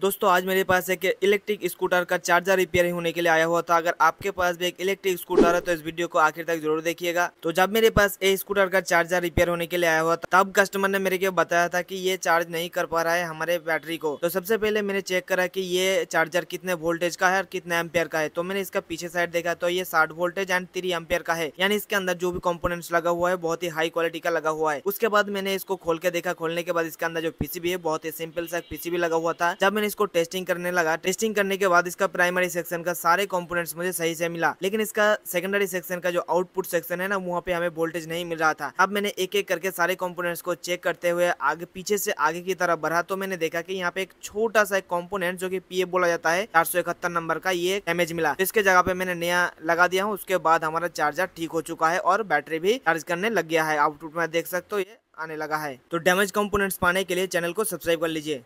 दोस्तों आज मेरे पास एक इलेक्ट्रिक स्कूटर का चार्जर रिपेयरिंग होने के लिए आया हुआ था अगर आपके पास भी एक इलेक्ट्रिक स्कूटर है तो इस वीडियो को आखिर तक जरूर देखिएगा तो जब मेरे पास ए स्कूटर का चार्जर रिपेयर होने के लिए आया हुआ था तब कस्टमर ने मेरे को बताया था कि ये चार्ज नहीं कर पा रहा है हमारे बैटरी को तो सबसे पहले मैंने चेक करा की ये चार्जर कितने वोल्टेज का है और कितने एम्पेयर का है तो मैंने इसका पीछे साइड देखा तो ये साठ वोल्टेज एंड थ्री एम्पेयर का है यानी इसके अंदर जो भी कॉम्पोनेट लगा हुआ है बहुत ही हाई क्वालिटी का लगा हुआ है उसके बाद मैंने इसको खोल के देखा खोलने के बाद इसके अंदर जो पीसीबी है बहुत ही सिंपल सा पीसीबी लगा हुआ था जब मैंने इसको टेस्टिंग करने लगा टेस्टिंग करने के बाद इसका प्राइमरी सेक्शन का सारे कॉम्पोनेट मुझे सही से मिला लेकिन इसका सेकेंडरी सेक्शन का जो आउटपुट सेक्शन है ना वहाँ पे हमें वोल्टेज नहीं मिल रहा था अब मैंने एक एक करके सारे कॉम्पोनेट्स को चेक करते हुए आगे पीछे से आगे की तरफ बढ़ा तो मैंने देखा की यहाँ पे एक छोटा सा एक कॉम्पोनेंट जो की पी बोला जाता है चार नंबर का ये डैमेज मिला तो इसके जगह पे मैंने नया लगा दिया हूँ उसके बाद हमारा चार्जर ठीक हो चुका है और बैटरी भी चार्ज करने लग गया है आउटपुट में देख सकते हो ये आने लगा है तो डैमेज कंपोनेंट्स पाने के लिए चैनल को सब्सक्राइब कर लीजिए